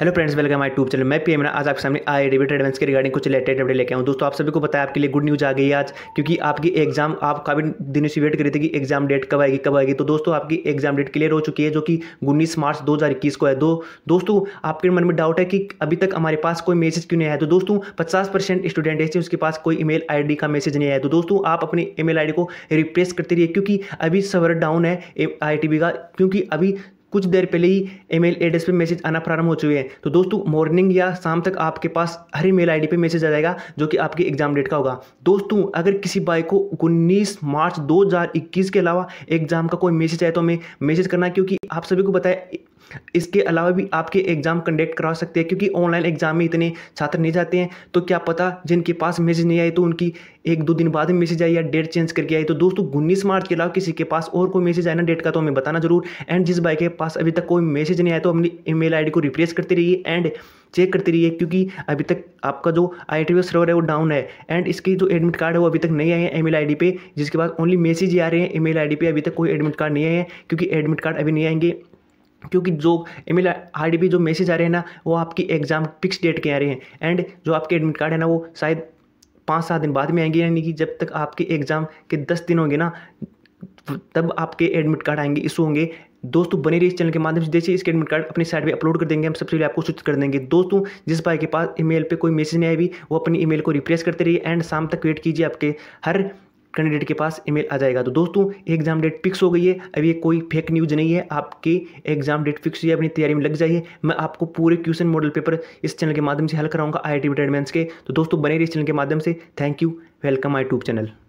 hello friends welcome my tube channel मैं P M आज आपके सामने आई डी ट्रेड के रिगार्डिंग कुछ लेटेस्ट अपडेट लेके आऊँ दोस्तों आप सभी को बताया आपके लिए गुड न्यूज़ आ गई आज क्योंकि आपकी एग्जाम आप काफ़ी दिनों से वेट रहे थे कि एग्जाम डेट कब आएगी कब आएगी तो दोस्तों आपकी एग्जाम डेट क्लियर हो चुकी है जो कि उन्नीस मार्च दो को है दो दोस्तों आपके मन में डाउट है कि अभी तक हमारे पास कोई मैसेज क्यों नहीं आया तो दोस्तों पचास स्टूडेंट ऐसे उसके पास कोई ई मेल का मैसेज नहीं आया तो दोस्तों आप अपनी ईमेल मेल को रिप्लेस करते रहिए क्योंकि अभी सवर डाउन है आई का क्योंकि अभी कुछ देर पहले ही ईमेल एड्रेस पे मैसेज आना प्रारंभ हो चुके हैं तो दोस्तों मॉर्निंग या शाम तक आपके पास हर मेल आईडी पे मैसेज आ जाएगा जो कि आपके एग्जाम डेट का होगा दोस्तों अगर किसी बाई को उन्नीस मार्च 2021 के अलावा एग्जाम का कोई मैसेज आए तो हमें मैसेज करना क्योंकि आप सभी को बताया इसके अलावा भी आपके एग्ज़ाम कंडक्ट करवा सकते हैं क्योंकि ऑनलाइन एग्ज़ाम में इतने छात्र नहीं जाते हैं तो क्या पता जिनके पास मैसेज नहीं आए तो उनकी एक दो दिन बाद में मैसेज आई या डेट चेंज करके आई तो दोस्तों उन्नीस मार्च के अलावा किसी के पास और कोई मैसेज ना डेट का तो हमें बताना जरूर एंड जिस भाई के पास अभी तक कोई मैसेज नहीं आया तो अपनी ईमेल आईडी को रिप्लेस करते रहिए एंड चेक करते रहिए क्योंकि अभी तक आपका जो आई टी सर्वर है वो डाउन है एंड इसकी जो एडमिट कार्ड है वो अभी तक नहीं आए हैं ईमेल आईडी पे जिसके बाद ओनली मैसेज ही आ रहे हैं ईमेल आईडी पे अभी तक कोई एडमिट कार्ड नहीं आए हैं क्योंकि एडमिट कार्ड अभी नहीं आएंगे क्योंकि जो ईमेल आईडी पे जो मैसेज आ रहे हैं ना वो आपकी एग्ज़ाम फिक्स डेट के आ रहे हैं एंड जो आपके एडमिट कार्ड है ना वो शायद पाँच सात दिन बाद में आएंगे यानी कि जब तक आपके एग्ज़ाम के दस दिन होंगे ना तब आपके एडमिट कार्ड आएंगे इशू होंगे दोस्तों बने रहिए इस चैनल के माध्यम से जैसे इसके एडमिट कार्ड अपनी साइट पे अपलोड कर देंगे हम सबसे पहले आपको सूचित कर देंगे दोस्तों जिस भाई के पास ईमेल पे कोई मैसेज नहीं आई भी वो अपनी ईमेल को रिप्लेस करते रहिए एंड शाम तक वेट कीजिए आपके हर कैंडिडेट के पास ईमेल आ जाएगा तो दोस्तों एग्जाम डेट फिक्स हो गई है अभी ये कोई फेक न्यूज़ नहीं है आपकी एग्जाम डेट फिक्स हुई है अपनी तैयारी में लग जाइए मैं आपको पूरे क्वेश्चन मॉडल पेपर इस चैनल के माध्यम से हल कराऊंगा आई आई टी के तो दोस्तों बने रही इस चैनल के माध्यम से thank you welcome I tube channel